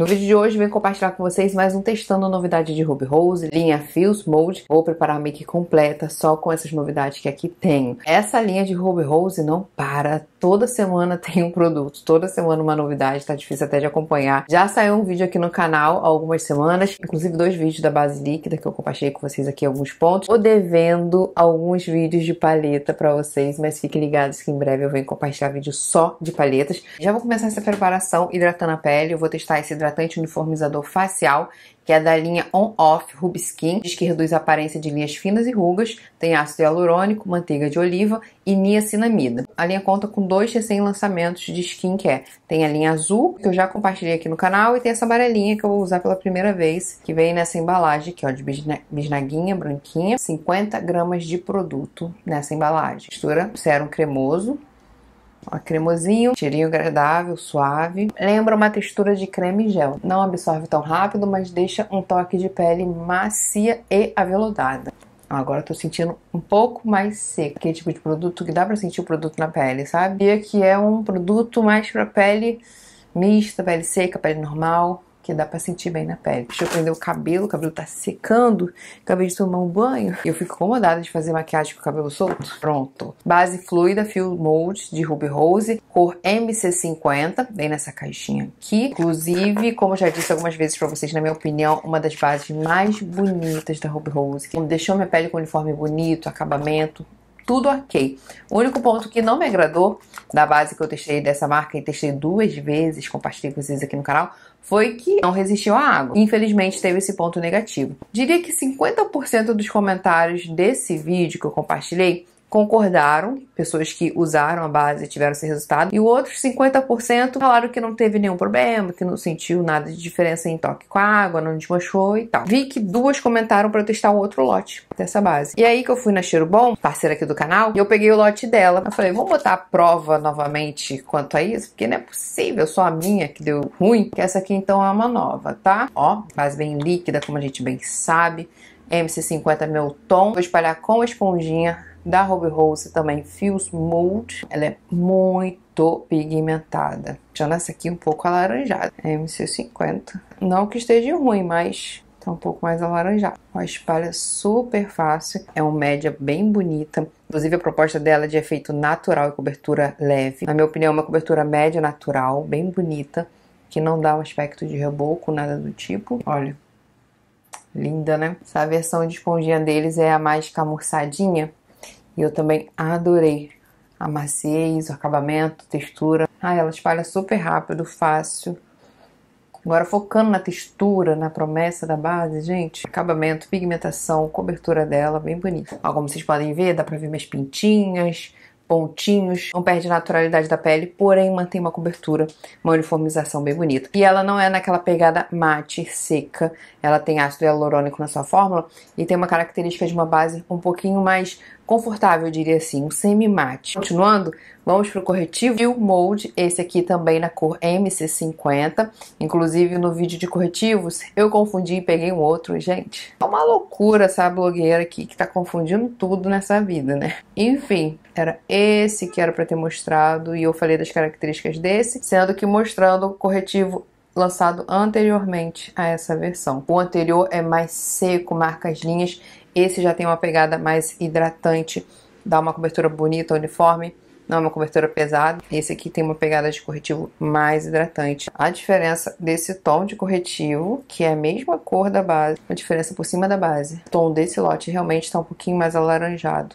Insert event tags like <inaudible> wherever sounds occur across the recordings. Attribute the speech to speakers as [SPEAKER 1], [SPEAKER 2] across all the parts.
[SPEAKER 1] No vídeo de hoje, venho compartilhar com vocês mais um testando novidade de Ruby Rose, linha Fills Mode. Vou preparar a make completa só com essas novidades que aqui tem. Essa linha de Ruby Rose não para. Toda semana <laughs> tem um produto, toda semana uma novidade, tá difícil até de acompanhar. Já saiu um vídeo aqui no canal há algumas semanas, inclusive dois vídeos da base líquida que eu compartilhei com vocês aqui alguns pontos. Tô devendo alguns vídeos de paleta para vocês, mas fiquem ligados que em breve eu venho compartilhar vídeo só de paletas. Já vou começar essa preparação hidratando a pele, eu vou testar esse hidratante hidratante uniformizador facial, que é da linha On-Off Rubiskin, diz que reduz a aparência de linhas finas e rugas, tem ácido hialurônico, manteiga de oliva e niacinamida. A linha conta com dois recém-lançamentos de skincare. Tem a linha azul, que eu já compartilhei aqui no canal, e tem essa amarelinha que eu vou usar pela primeira vez, que vem nessa embalagem aqui, ó, de bisnaguinha branquinha, 50 gramas de produto nessa embalagem. Mistura sérum cremoso Ó, cremosinho, cheirinho agradável, suave. Lembra uma textura de creme gel. Não absorve tão rápido, mas deixa um toque de pele macia e aveludada. Agora eu tô sentindo um pouco mais seco. é tipo de produto que dá pra sentir o produto na pele, sabe? E aqui é um produto mais pra pele mista, pele seca, pele normal que dá pra sentir bem na pele. Deixa eu prender o cabelo, o cabelo tá secando. Acabei de tomar um banho. Eu fico incomodada de fazer maquiagem com o cabelo solto. Pronto. Base fluida Fill mold de Ruby Rose, cor MC50, vem nessa caixinha aqui. Inclusive, como eu já disse algumas vezes pra vocês, na minha opinião, uma das bases mais bonitas da Ruby Rose. Deixou minha pele com uniforme bonito, acabamento tudo ok. O único ponto que não me agradou da base que eu testei dessa marca e testei duas vezes, compartilhei com vocês aqui no canal, foi que não resistiu à água. Infelizmente teve esse ponto negativo. Diria que 50% dos comentários desse vídeo que eu compartilhei concordaram, pessoas que usaram a base e tiveram esse resultado, e outros 50% falaram que não teve nenhum problema, que não sentiu nada de diferença em toque com a água, não desmanchou e tal. Vi que duas comentaram para testar um outro lote dessa base. E aí que eu fui na Cheiro Bom, parceira aqui do canal, e eu peguei o lote dela. Eu falei, vamos botar a prova novamente quanto a isso, porque não é possível, só a minha que deu ruim, que essa aqui então é uma nova, tá? Ó, base bem líquida, como a gente bem sabe. MC50 meu tom, vou espalhar com a esponjinha da Ruby Rose também Fuse Mold. Ela é muito pigmentada. Já nessa aqui um pouco alaranjada. É MC50. Não que esteja ruim, mas tá um pouco mais alaranjado. Uma espalha super fácil, é uma média bem bonita. Inclusive, a proposta dela é de efeito natural e cobertura leve. Na minha opinião, é uma cobertura média natural, bem bonita, que não dá um aspecto de reboco, nada do tipo. Olha, linda, né? Essa versão de esponjinha deles é a mais camurçadinha. E eu também adorei a maciez, o acabamento, textura. Ah, ela espalha super rápido, fácil. Agora focando na textura, na promessa da base, gente, acabamento, pigmentação, cobertura dela, bem bonita. Ó, como vocês podem ver, dá pra ver minhas pintinhas, pontinhos, não perde a naturalidade da pele, porém mantém uma cobertura, uma uniformização bem bonita. E ela não é naquela pegada mate, seca, ela tem ácido hialurônico na sua fórmula e tem uma característica de uma base um pouquinho mais confortável, eu diria assim, um semi-mate. Continuando, vamos para o corretivo Mode, esse aqui também na cor MC50. Inclusive, no vídeo de corretivos, eu confundi e peguei um outro. Gente, é uma loucura essa blogueira aqui, que tá confundindo tudo nessa vida, né? Enfim, era esse que era para ter mostrado e eu falei das características desse, sendo que mostrando o corretivo lançado anteriormente a essa versão. O anterior é mais seco, marca as linhas, esse já tem uma pegada mais hidratante, dá uma cobertura bonita, uniforme, não é uma cobertura pesada. Esse aqui tem uma pegada de corretivo mais hidratante. A diferença desse tom de corretivo, que é a mesma cor da base, a diferença por cima da base. O tom desse lote realmente está um pouquinho mais alaranjado.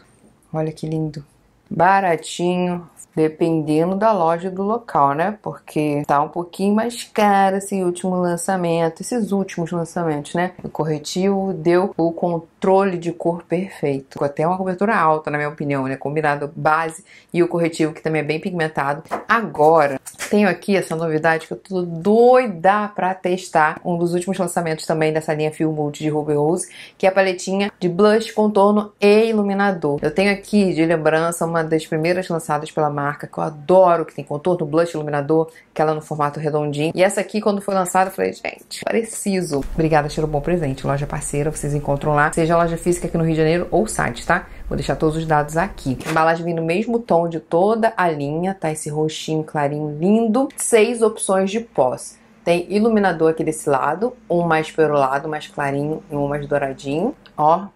[SPEAKER 1] Olha que lindo. Baratinho, dependendo da loja do local, né? Porque tá um pouquinho mais caro esse assim, último lançamento, esses últimos lançamentos, né? O corretivo deu o controle de cor perfeito, com até uma cobertura alta, na minha opinião, né? Combinado base e o corretivo que também é bem pigmentado. Agora, tenho aqui essa novidade que eu tô doida pra testar. Um dos últimos lançamentos também dessa linha Feel Multi de Ruby Rose, que é a paletinha de blush, contorno e iluminador. Eu tenho aqui, de lembrança, uma das primeiras lançadas pela marca, que eu adoro, que tem contorno, blush, iluminador, que ela no formato redondinho. E essa aqui, quando foi lançada, eu falei, gente, preciso. Obrigada, cheiro bom presente. Loja parceira, vocês encontram lá. Seja loja física aqui no Rio de Janeiro ou site, tá? Vou deixar todos os dados aqui. A embalagem vem no mesmo tom de toda a linha, tá? Esse roxinho clarinho lindo. Seis opções de pós. Tem iluminador aqui desse lado, um mais perolado, mais clarinho e um mais douradinho. Ó,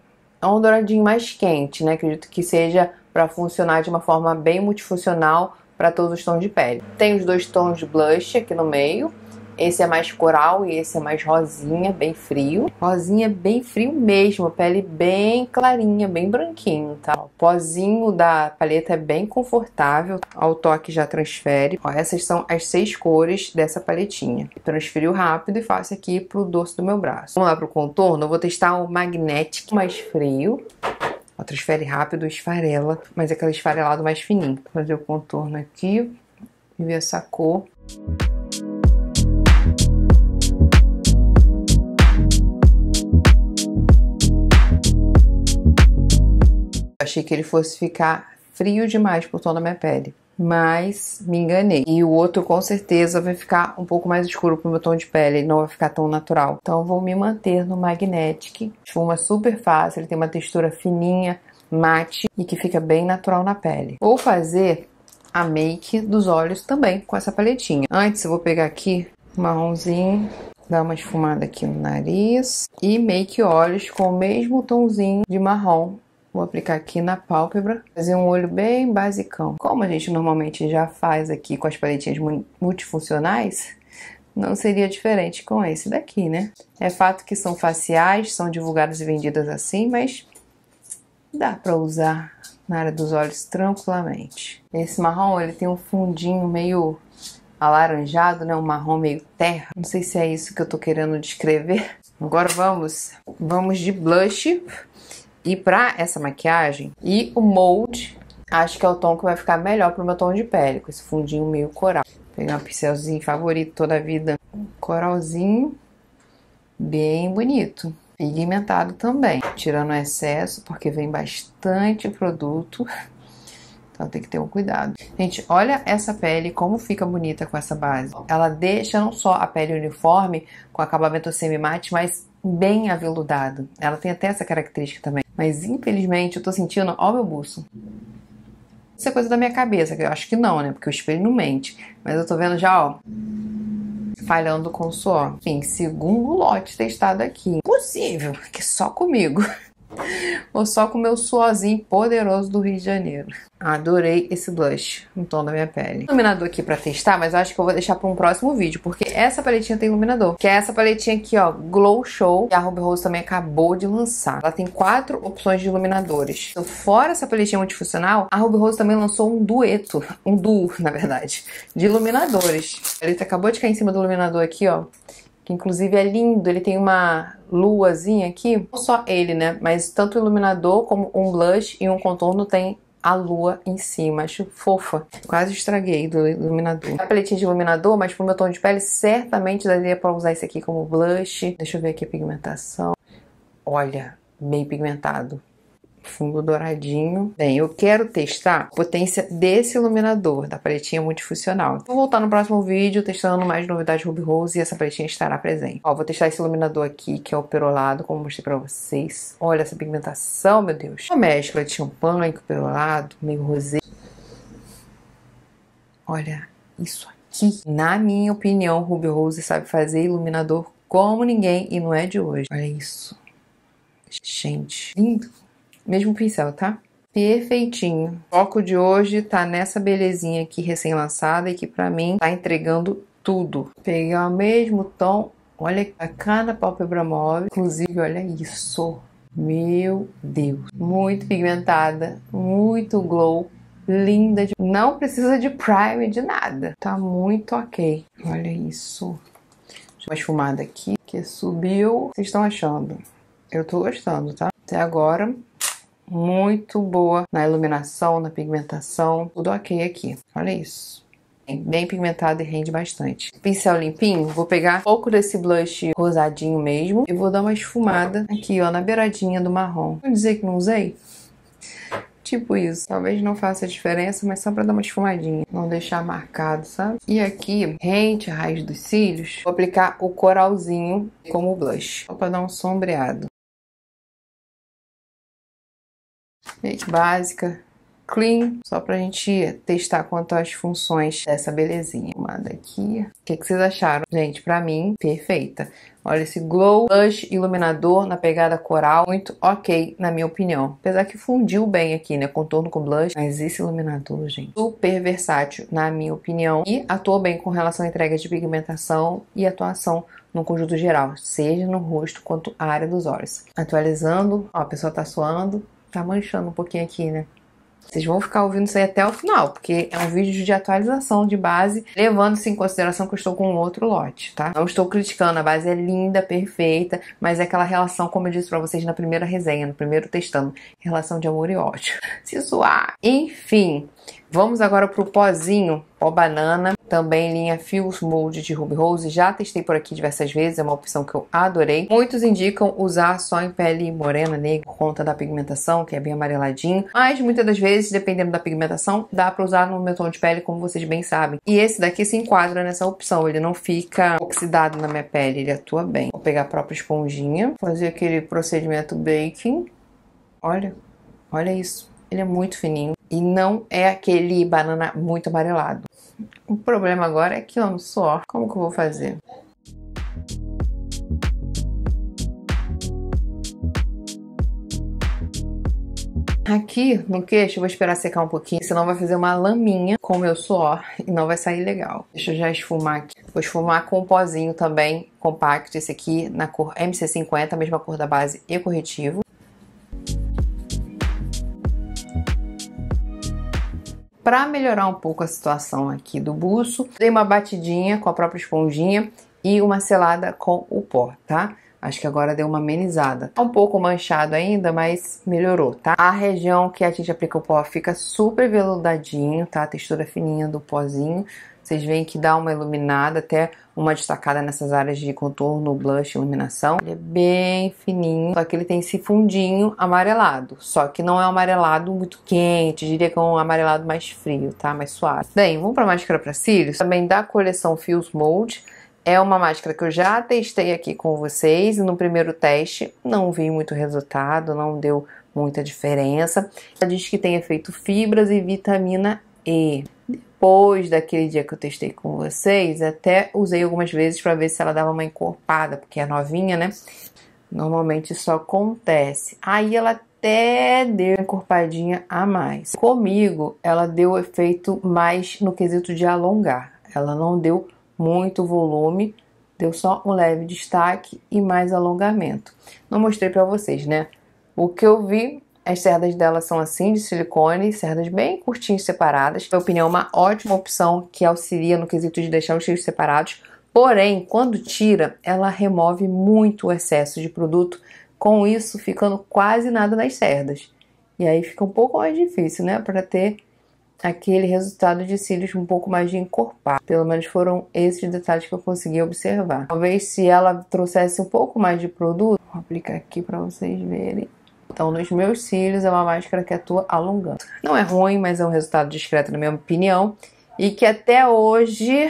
[SPEAKER 1] é um douradinho mais quente, né? Acredito que seja para funcionar de uma forma bem multifuncional para todos os tons de pele. Tem os dois tons de blush aqui no meio, esse é mais coral e esse é mais rosinha, bem frio. Rosinha bem frio mesmo, pele bem clarinha, bem branquinho, tá? O pozinho da paleta é bem confortável, ao toque já transfere. Ó, essas são as seis cores dessa paletinha. Transferiu rápido e faço aqui pro dorso do meu braço. Vamos lá pro contorno, eu vou testar o Magnetic mais frio. Ó, transfere rápido, esfarela, mas é aquele esfarelado mais fininho. Vou fazer o contorno aqui e ver essa cor. achei que ele fosse ficar frio demais pro tom da minha pele. Mas me enganei. E o outro com certeza vai ficar um pouco mais escuro pro meu tom de pele, não vai ficar tão natural. Então vou me manter no Magnetic. Esfuma super fácil, ele tem uma textura fininha, mate e que fica bem natural na pele. Vou fazer a make dos olhos também com essa paletinha. Antes eu vou pegar aqui marronzinho, dar uma esfumada aqui no nariz e make olhos com o mesmo tomzinho de marrom Vou aplicar aqui na pálpebra, fazer um olho bem basicão. Como a gente normalmente já faz aqui com as paletinhas multifuncionais, não seria diferente com esse daqui, né? É fato que são faciais, são divulgadas e vendidas assim, mas dá para usar na área dos olhos tranquilamente. Esse marrom, ele tem um fundinho meio alaranjado, né? Um marrom meio terra. Não sei se é isso que eu tô querendo descrever. Agora vamos, vamos de blush e pra essa maquiagem, e o molde, acho que é o tom que vai ficar melhor pro meu tom de pele, com esse fundinho meio coral. Pegar um pincelzinho favorito toda a vida. Um coralzinho bem bonito. Pigmentado também, tirando o excesso, porque vem bastante produto. Então tem que ter um cuidado. Gente, olha essa pele, como fica bonita com essa base. Ela deixa não só a pele uniforme, com acabamento semi-mate, mas bem aveludado. Ela tem até essa característica também. Mas infelizmente eu tô sentindo, ó meu buço. Isso é coisa da minha cabeça, que eu acho que não, né? Porque o espelho não mente. Mas eu tô vendo já, ó falhando com suor. Enfim, segundo lote testado aqui. impossível que só comigo. <laughs> ou só com o meu suorzinho poderoso do Rio de Janeiro. Adorei esse blush no tom da minha pele. Iluminador aqui pra testar, mas eu acho que eu vou deixar pra um próximo vídeo, porque essa paletinha tem iluminador, que é essa paletinha aqui, ó, Glow Show, que a Ruby Rose também acabou de lançar. Ela tem quatro opções de iluminadores. Então, fora essa paletinha multifuncional, a Ruby Rose também lançou um dueto, um duo, <laughs> na verdade, de iluminadores. A paleta acabou de cair em cima do iluminador aqui, ó que inclusive é lindo, ele tem uma luazinha aqui. Não só ele, né? Mas tanto o iluminador como um blush e um contorno tem a lua em cima. Acho fofa. Quase estraguei do iluminador. A paletinha de iluminador, mas pro meu tom de pele, certamente daria pra usar esse aqui como blush. Deixa eu ver aqui a pigmentação. Olha, bem pigmentado fundo douradinho. Bem, eu quero testar a potência desse iluminador, da paletinha multifuncional. Vou voltar no próximo vídeo testando mais novidades Ruby Rose e essa paletinha estará presente. Ó, vou testar esse iluminador aqui, que é o perolado, como mostrei pra vocês. Olha essa pigmentação, meu Deus. Uma mescla de champanhe com perolado, meio rosé. Olha isso aqui. Na minha opinião, Ruby Rose sabe fazer iluminador como ninguém e não é de hoje. Olha isso. Gente, lindo. Mesmo pincel, tá? Perfeitinho. O foco de hoje tá nessa belezinha aqui recém-lançada e que pra mim tá entregando tudo. Peguei o mesmo tom, olha a cada pálpebra móvel. Inclusive, olha isso. Meu Deus. Muito pigmentada, muito glow, linda. De... Não precisa de prime, de nada. Tá muito ok. Olha isso. Uma esfumada aqui que subiu. Vocês estão achando? Eu tô gostando, tá? Até agora, muito boa na iluminação, na pigmentação, tudo ok aqui. Olha isso bem pigmentado e rende bastante. Pincel limpinho, vou pegar um pouco desse blush rosadinho mesmo e vou dar uma esfumada aqui, ó, na beiradinha do marrom. Vou dizer que não usei? Tipo isso. Talvez não faça diferença, mas só pra dar uma esfumadinha. Não deixar marcado, sabe? E aqui, rente a raiz dos cílios, vou aplicar o coralzinho como blush. Só pra dar um sombreado. Gente básica. Clean, só pra gente testar quanto às funções dessa belezinha. Uma daqui. O que, que vocês acharam? Gente, pra mim, perfeita. Olha esse glow, blush, iluminador na pegada coral, muito ok, na minha opinião. Apesar que fundiu bem aqui, né? Contorno com blush, mas esse iluminador, gente, super versátil, na minha opinião. E atuou bem com relação à entrega de pigmentação e atuação no conjunto geral, seja no rosto quanto à área dos olhos. Atualizando, ó, a pessoa tá suando, Tá manchando um pouquinho aqui, né? Vocês vão ficar ouvindo isso aí até o final, porque é um vídeo de atualização de base, levando-se em consideração que eu estou com um outro lote, tá? Não estou criticando, a base é linda, perfeita, mas é aquela relação, como eu disse pra vocês na primeira resenha, no primeiro testando, relação de amor e ódio. Se zoar. Enfim, Vamos agora para o pozinho pó banana, também linha Fios Mold de Ruby Rose. Já testei por aqui diversas vezes, é uma opção que eu adorei. Muitos indicam usar só em pele morena, negra, por conta da pigmentação, que é bem amareladinho. Mas muitas das vezes, dependendo da pigmentação, dá para usar no meu tom de pele, como vocês bem sabem. E esse daqui se enquadra nessa opção, ele não fica oxidado na minha pele, ele atua bem. Vou pegar a própria esponjinha, fazer aquele procedimento baking. Olha, olha isso. Ele é muito fininho. E não é aquele banana muito amarelado. O problema agora é que eu amo suor. Como que eu vou fazer? Aqui no queixo eu vou esperar secar um pouquinho, senão vai fazer uma laminha com o meu suor e não vai sair legal. Deixa eu já esfumar aqui. Vou esfumar com um pozinho também compacto, esse aqui na cor MC50, a mesma cor da base e corretivo. para melhorar um pouco a situação aqui do buço, dei uma batidinha com a própria esponjinha e uma selada com o pó, tá? Acho que agora deu uma amenizada. Tá um pouco manchado ainda, mas melhorou, tá? A região que a gente aplica o pó fica super veludadinho, tá? A textura fininha do pozinho. Vocês veem que dá uma iluminada, até uma destacada nessas áreas de contorno, blush, iluminação. Ele é bem fininho, só que ele tem esse fundinho amarelado. Só que não é um amarelado muito quente, diria que é um amarelado mais frio, tá? Mais suave. Bem, vamos pra máscara para cílios. Também da coleção Fios Mold. É uma máscara que eu já testei aqui com vocês e no primeiro teste não vi muito resultado, não deu muita diferença. Ela diz que tem efeito fibras e vitamina E. Depois daquele dia que eu testei com vocês, até usei algumas vezes para ver se ela dava uma encorpada, porque é novinha, né? Normalmente isso acontece. Aí ela até deu encorpadinha a mais. Comigo, ela deu efeito mais no quesito de alongar. Ela não deu muito volume, deu só um leve destaque e mais alongamento. Não mostrei para vocês, né? O que eu vi, as cerdas dela são assim, de silicone, cerdas bem curtinhas separadas. Na minha opinião, é uma ótima opção que auxilia no quesito de deixar os fios separados. Porém, quando tira, ela remove muito o excesso de produto, com isso ficando quase nada nas cerdas. E aí fica um pouco mais difícil, né, para ter aquele resultado de cílios um pouco mais de encorpado. Pelo menos foram esses detalhes que eu consegui observar. Talvez se ela trouxesse um pouco mais de produto, vou aplicar aqui para vocês verem. Então, nos meus cílios é uma máscara que atua alongando. Não é ruim, mas é um resultado discreto, na minha opinião. E que até hoje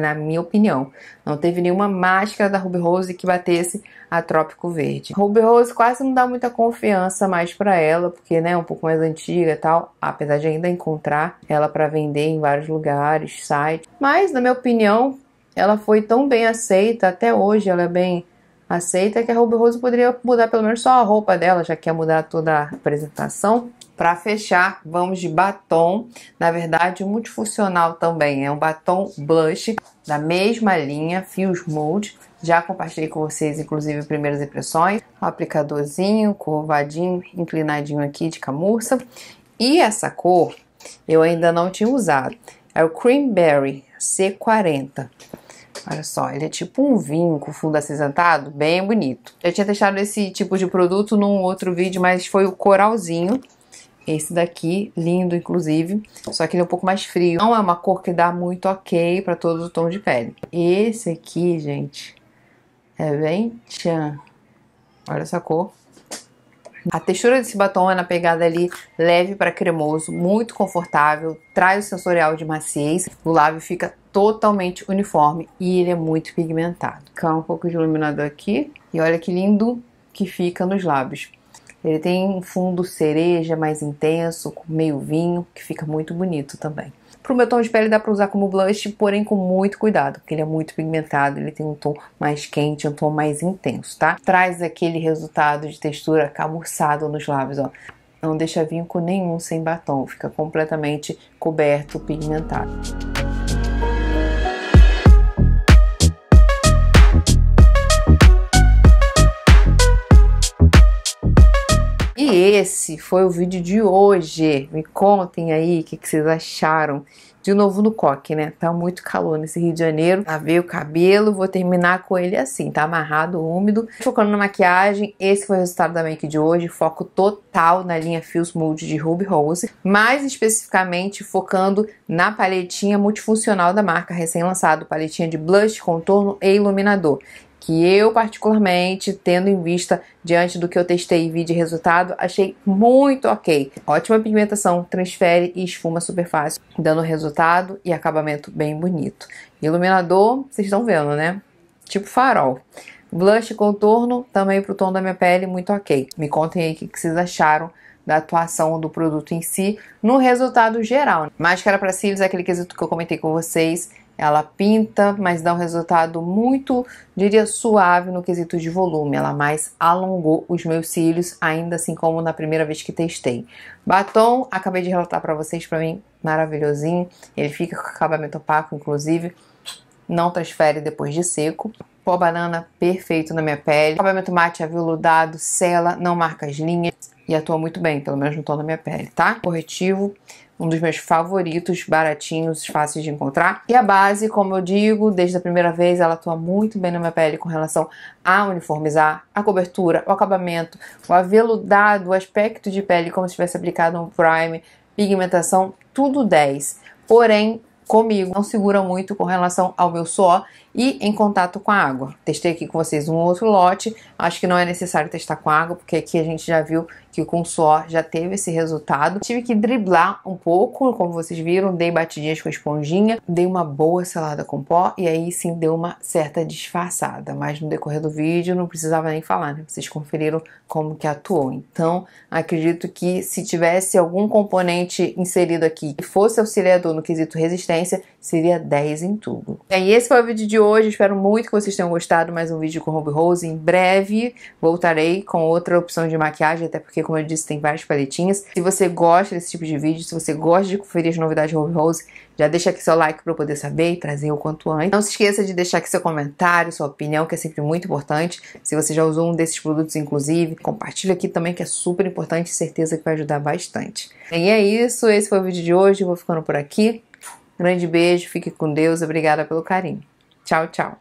[SPEAKER 1] na minha opinião. Não teve nenhuma máscara da Ruby Rose que batesse a Trópico Verde. Ruby Rose quase não dá muita confiança mais para ela, porque né, é um pouco mais antiga e tal, apesar de ainda encontrar ela para vender em vários lugares, sites. Mas na minha opinião, ela foi tão bem aceita, até hoje ela é bem aceita que a Ruby Rose poderia mudar pelo menos só a roupa dela, já que ia mudar toda a apresentação. Para fechar, vamos de batom, na verdade multifuncional também, é um batom blush da mesma linha, Fios Mold. Já compartilhei com vocês, inclusive, primeiras impressões. aplicadorzinho, curvadinho, inclinadinho aqui de camurça. E essa cor eu ainda não tinha usado. É o Creamberry C40. Olha só, ele é tipo um vinho com fundo acinzentado, bem bonito. Eu tinha testado esse tipo de produto num outro vídeo, mas foi o coralzinho. Esse daqui, lindo inclusive, só que ele é um pouco mais frio. Não é uma cor que dá muito ok para todo o tom de pele. Esse aqui, gente, é bem tchan. Olha essa cor. A textura desse batom é na pegada ali leve para cremoso, muito confortável, traz o sensorial de maciez, o lábio fica totalmente uniforme e ele é muito pigmentado. Calma um pouco de iluminador aqui e olha que lindo que fica nos lábios. Ele tem um fundo cereja mais intenso, meio vinho, que fica muito bonito também. Para o meu tom de pele dá para usar como blush, porém com muito cuidado, porque ele é muito pigmentado, ele tem um tom mais quente, um tom mais intenso, tá? Traz aquele resultado de textura camurçado nos lábios, ó. Não deixa vinho com nenhum sem batom, fica completamente coberto, pigmentado. E esse foi o vídeo de hoje. Me contem aí o que, que, vocês acharam. De novo no coque, né? Tá muito calor nesse Rio de Janeiro. Lavei o cabelo, vou terminar com ele assim, tá amarrado, úmido. Focando na maquiagem, esse foi o resultado da make de hoje. Foco total na linha Fills Mood de Ruby Rose. Mais especificamente, focando na paletinha multifuncional da marca recém-lançado. Paletinha de blush, contorno e iluminador que eu particularmente, tendo em vista diante do que eu testei e vi de resultado, achei muito ok. Ótima pigmentação, transfere e esfuma super fácil, dando resultado e acabamento bem bonito. Iluminador, vocês estão vendo, né? Tipo farol. Blush contorno, também pro tom da minha pele, muito ok. Me contem aí o que vocês acharam da atuação do produto em si no resultado geral. Máscara para cílios é aquele quesito que eu comentei com vocês ela pinta, mas dá um resultado muito, diria, suave no quesito de volume. Ela mais alongou os meus cílios, ainda assim como na primeira vez que testei. Batom, acabei de relatar para vocês, para mim, maravilhosinho. Ele fica com acabamento opaco, inclusive. Não transfere depois de seco. Pó banana, perfeito na minha pele. Acabamento mate aveludado, sela, não marca as linhas. E atua muito bem, pelo menos no tom da minha pele, tá? Corretivo um dos meus favoritos, baratinhos, fáceis de encontrar. E a base, como eu digo, desde a primeira vez, ela atua muito bem na minha pele com relação a uniformizar a cobertura, o acabamento, o aveludado, o aspecto de pele, como se tivesse aplicado um prime, pigmentação, tudo 10. Porém, comigo não segura muito com relação ao meu suor e em contato com a água. Testei aqui com vocês um outro lote, acho que não é necessário testar com água, porque aqui a gente já viu que com suor já teve esse resultado. Tive que driblar um pouco, como vocês viram, dei batidinhas com esponjinha, dei uma boa selada com pó e aí sim deu uma certa disfarçada, mas no decorrer do vídeo não precisava nem falar, né? Vocês conferiram como que atuou. Então, acredito que se tivesse algum componente inserido aqui que fosse auxiliador no quesito resistência, seria 10 em tudo. E esse foi o vídeo de hoje, espero muito que vocês tenham gostado, mais um vídeo com Ruby Rose. Em breve voltarei com outra opção de maquiagem, até porque porque como eu disse, tem várias paletinhas. Se você gosta desse tipo de vídeo, se você gosta de conferir as novidades de Ruby Rose, já deixa aqui seu like para eu poder saber e trazer o quanto antes. Não se esqueça de deixar aqui seu comentário, sua opinião, que é sempre muito importante. Se você já usou um desses produtos, inclusive, compartilha aqui também, que é super importante, certeza que vai ajudar bastante. E é isso, esse foi o vídeo de hoje, vou ficando por aqui. Grande beijo, fique com Deus, obrigada pelo carinho. Tchau, tchau.